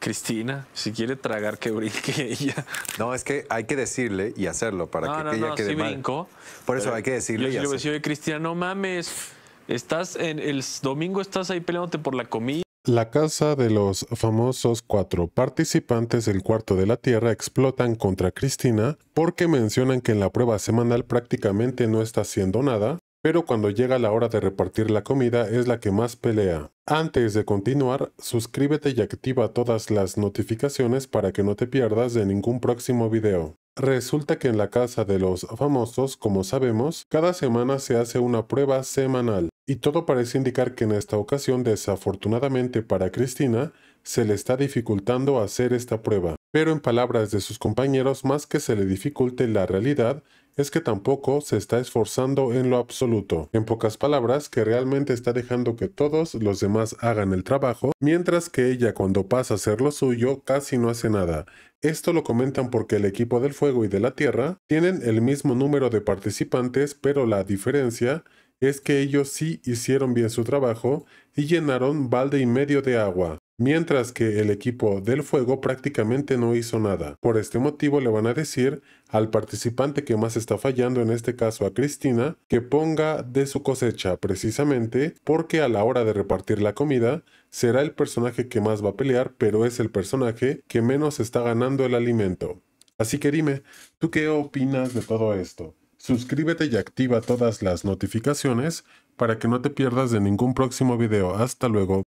Cristina, si quiere tragar, que brinque ella. No, es que hay que decirle y hacerlo para que ella quede sí Por eso hay que decirle y hacerlo. Yo Cristina, no mames, estás en el domingo estás ahí peleándote por la comida. La casa de los famosos cuatro participantes del Cuarto de la Tierra explotan contra Cristina porque mencionan que en la prueba semanal prácticamente no está haciendo nada, pero cuando llega la hora de repartir la comida es la que más pelea. Antes de continuar, suscríbete y activa todas las notificaciones para que no te pierdas de ningún próximo video. Resulta que en la casa de los famosos, como sabemos, cada semana se hace una prueba semanal, y todo parece indicar que en esta ocasión, desafortunadamente para Cristina, se le está dificultando hacer esta prueba. Pero en palabras de sus compañeros, más que se le dificulte la realidad, es que tampoco se está esforzando en lo absoluto. En pocas palabras, que realmente está dejando que todos los demás hagan el trabajo, mientras que ella cuando pasa a hacer lo suyo casi no hace nada. Esto lo comentan porque el equipo del fuego y de la tierra tienen el mismo número de participantes, pero la diferencia es que ellos sí hicieron bien su trabajo y llenaron balde y medio de agua mientras que el equipo del fuego prácticamente no hizo nada. Por este motivo le van a decir al participante que más está fallando, en este caso a Cristina, que ponga de su cosecha precisamente porque a la hora de repartir la comida será el personaje que más va a pelear, pero es el personaje que menos está ganando el alimento. Así que dime, ¿tú qué opinas de todo esto? Suscríbete y activa todas las notificaciones para que no te pierdas de ningún próximo video. Hasta luego.